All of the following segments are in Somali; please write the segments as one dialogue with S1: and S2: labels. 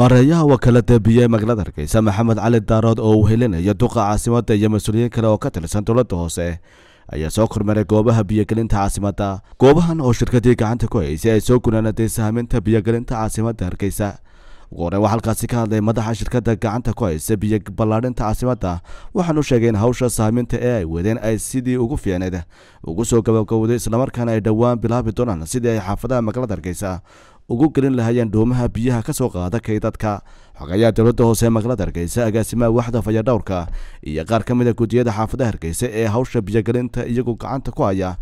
S1: maareeyaha wakaalada biyo ee magaalada hargeysa maxamed cali daarood oo uu helinayo duqa caasimadda iyo mas-uuliyiin kale oo ka tirsan dowladda hoose ayaa soo kormeeray goobaha biyogelinta caasimadda goobahan oo shirkadii gacanta ku haysay ay soo gunaanaday sahaminta biyogelinta caasimadda hargeysa ugu horreyn waxaa halkaasi ka hadlay madaxa shirkadda gacanta ku haysa biyo ballaadhinta caasimadda waxaan u sheegay in hawsha saaminta ee ay wadeen ay sidii ugu fiicnayd ugu soo gabagowday islamarkaana ay dhowaan bilaabi doonaan sidii ay xaafadaha magaalada hargeysa ugu gelin lahaayeen doomaha biyaha ka soo qaada kay dadka xoghayaha dowladda hoose ee magaalada hargeysa agaasimaha waaxda fayadhowrka iyo qaar ka mid a ah guddiyada xaafadaha hargeysa ee hawsha biyogelinta iyagu gacanta ku haya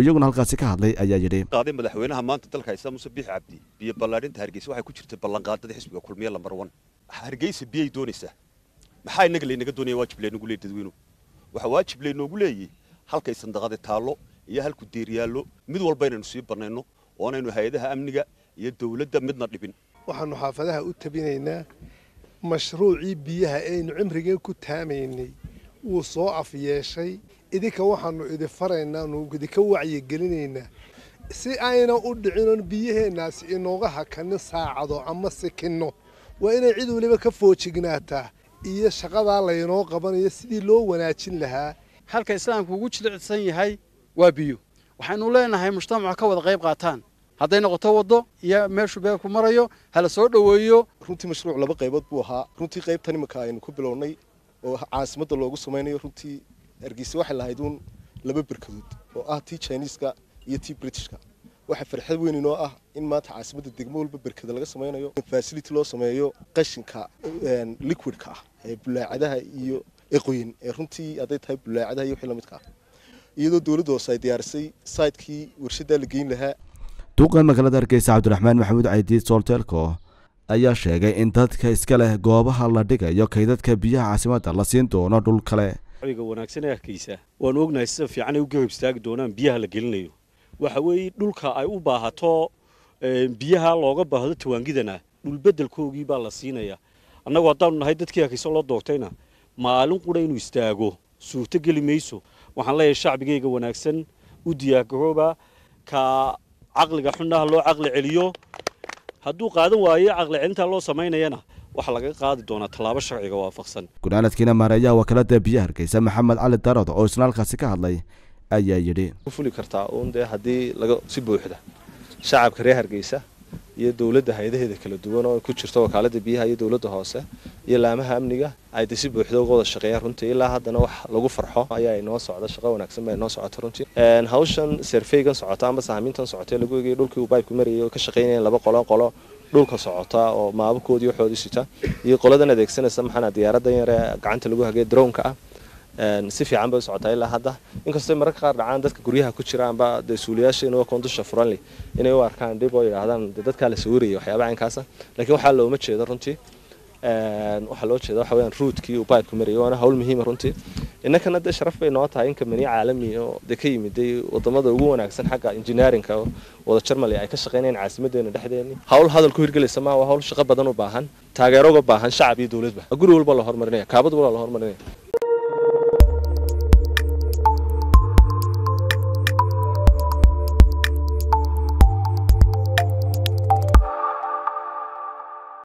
S1: iyaguna halkaasi ka hadlay ayaa yidhi
S2: qaaday madaxweynaha maanta dalka haysta muse biix cabdi biyo balaarinta hargeysa waxay ku jirtay ballanqaadada xisbiga kulmiye lambar wan hargeysa biyay doonaysaa maxaa inaga laynaga doonaya waajib laynagu leeyay dadweynuhu waxaa waajib laynoogu leeyay halkay sandaqada taallo iyo halku deeryaallo mid walba inaynu sii bannayno oo inaynu hay-adaha amniga iyo dowladda midna dhibin
S3: waxaanu xaafadaha u tabinaynaa mashruucii biyaha eaynu cimrigeen ku taamaynay wuu soo af yeeshay idinka waxaanu idi nu idinka wacyigelinaynaa si ayna u dhicinoon biyaheennaasi inooga hakanin saacado ama sikinno waa inay cid waliba ka foojignaataa iyo shaqadaa laynoo qabanayo sidii loo wanaajin
S4: lahaa halka islaamku ugu jilicsan yahay waa biyo waxaynu leenahay mujtamaca ka wada qayb qaataan hadday noqoto waddo iyo meeshu beerku marayo hala soo dhoweeyo
S3: runtii mashruuc laba qaybood buu ahaa runtii qaybtan imanka aynu ku bilownay oo caasimadda loogu samaynayo runtii hargeysa waxay lahayd uun laba berkadood oo ah tii jiniiska iyo tii britishka waxaa farxad weyn inoo ah in maanta caasimadda degmo walba berkada laga samaynayo fasility loo sameeyo qashinka liquidka ah ee bulaacadaha iyo eqoyin ee runtii hadday tahay bulaacadaha iyo wixii lamidka ah iyadoo dowladdu hoose ay diyaarisay saydkii warshaddaa la geyn lahaa
S1: duqa magaalada argeysa cabdiraxmaan maxamuud caydiid soolteelko ayaa sheegay in dadka iska leh goobaha la dhigayo kaydadka biyaha caasimada la siin doono dhul kale
S4: ga wanaagsan ee hargeysa waanu ognahay sida fiican ay u istaagi doonaan biyaha la gelinayo waxa weeye dhulka ay u baahato eh, biyaha looga baahdo tawaangidana dhulbedelkoogii baa la siinaya annagu haddaanu nahay dadkii hargeysa loo doortayna maalin qura inuu istaago suurto mayso waxaan leeyahay shacbigayga wanaagsan u diyaargarooba ka caqliga xunaha loo caqli celiyo hadduu qaadan waayo caqli celintaa loo samaynayana waxaa lagaga qaadi doonaa tallaabo sharciga waafaqsan
S1: gunaanadkiina maareeyaha wakaalada biyaha hargeysa maxamed cali darad oo isna ka hadlay ayaa yidhi
S4: fuli kartaa uun dee haddii laga
S2: si buuxda shacabka reer hargeysa iyo dowladda hay-adaheeda kala duwan oo ku jirta wakaalada biyaha iyo dowladda hoose iyo laamaha amniga ay de si buuxda uga wada shaqeeyaan runtii ilaa haddana wax lagu farxo ayaa inoo socda shaqo wanaagsan baa inoo socoto runtii hawshan serfeygan socota amba sahamiintan socotee lagu egaya dhulkii uu baybku marayay oo ka shaqaynayeen laba qolo qolo dhulka socota oo maabakoodii waxoodii sita iyo qoladan adeegsanaysa maxaana diyaaraddan yare gacanta lagu hagay drownka ah si fiican bay u socotaa ilaa hadda inkastoo mararka qaar dhacaan dadka guryaha ku jiraanba de suuliyaasha inuga koondusha furanli inay u arkaan dhib oo yidhaahdaan de dadkaa la sawiraya waxyaaba caynkaasa lakiin waxaa looma jeedo runtii waxaa loo jeeda waxa weyaan ruudkii uu baadku marayay waana hawl muhiima ah runtii inankana dee sharaf bay noo tahay in kamaniyo caalami oo ka yimid wadamada ugu wanaagsan xagga injineerinka wada jarmali ay ka shaqeynayaan caasimadeena dhexdeeni hawl hadal hirgelaysa maa waa hawl shaqo badan u baahan taageero baahan shacab iyo dowladba guri walba la horumarinaya kaabad walba la horumarinaya